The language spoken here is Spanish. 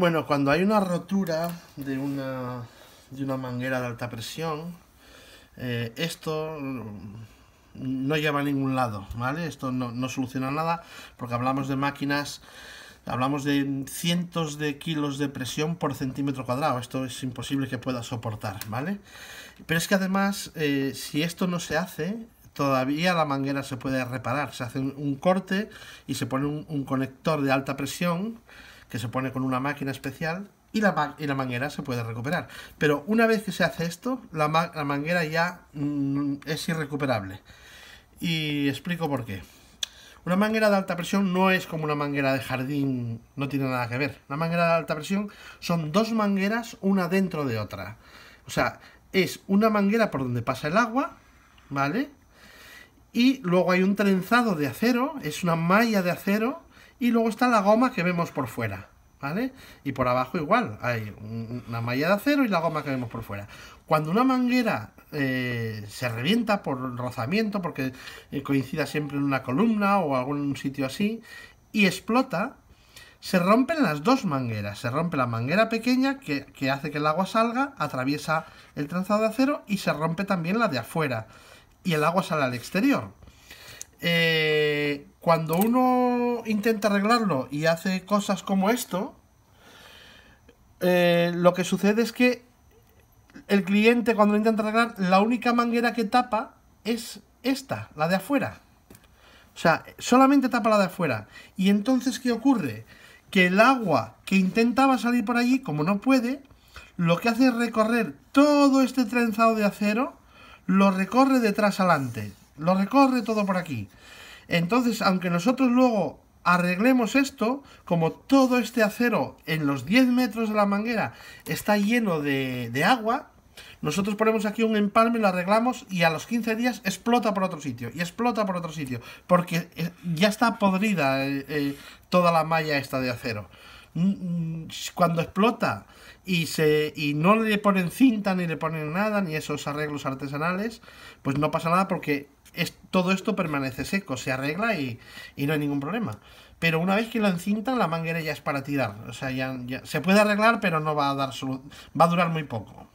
Bueno, cuando hay una rotura de una, de una manguera de alta presión, eh, esto no lleva a ningún lado, ¿vale? Esto no, no soluciona nada porque hablamos de máquinas hablamos de cientos de kilos de presión por centímetro cuadrado. Esto es imposible que pueda soportar, ¿vale? Pero es que además, eh, si esto no se hace, todavía la manguera se puede reparar. Se hace un, corte y se pone un, un conector de alta presión que se pone con una máquina especial y la, y la manguera se puede recuperar. Pero una vez que se hace esto, la, manguera ya mm, es irrecuperable. Y explico por qué. Una manguera de alta presión no es como una manguera de jardín, no tiene nada que ver. Una manguera de alta presión son dos mangueras, una dentro de otra. O sea, es una manguera por donde pasa el agua, ¿vale? Y luego hay un trenzado de acero, es una malla de acero y luego está la goma que vemos por fuera, ¿vale? Y por abajo igual, hay una malla de acero y la goma que vemos por fuera. Cuando una manguera eh, se revienta por rozamiento, porque eh, coincida siempre en una columna o algún sitio así, y explota, se rompen las dos mangueras. Se rompe la manguera pequeña que, hace que el agua salga, atraviesa el trazado de acero y se rompe también la de afuera. Y el agua sale al exterior. Eh, cuando uno intenta arreglarlo y hace cosas como esto, eh, lo que sucede es que el cliente cuando intenta arreglar, la única manguera que tapa es esta, la de afuera. O sea, solamente tapa la de afuera. Y entonces, ¿qué ocurre? Que el agua que intentaba salir por allí, como no puede, lo que hace es recorrer todo este trenzado de acero, lo recorre detrás adelante lo recorre todo por aquí. Entonces, aunque nosotros luego arreglemos esto, como todo este acero en los 10 metros de la manguera está lleno de, agua, nosotros ponemos aquí un empalme, lo arreglamos y a los 15 días explota por otro sitio y explota por otro sitio, porque eh, ya está podrida eh, eh, toda la malla esta de acero. Mm, mm, cuando explota y, se, y no le ponen cinta ni le ponen nada, ni esos arreglos artesanales, pues no pasa nada porque es, todo esto permanece seco, se arregla y, no hay ningún problema. Pero una vez que lo encintan, la manguera ya es para tirar. O sea, se puede arreglar, pero no va a dar va a durar muy poco.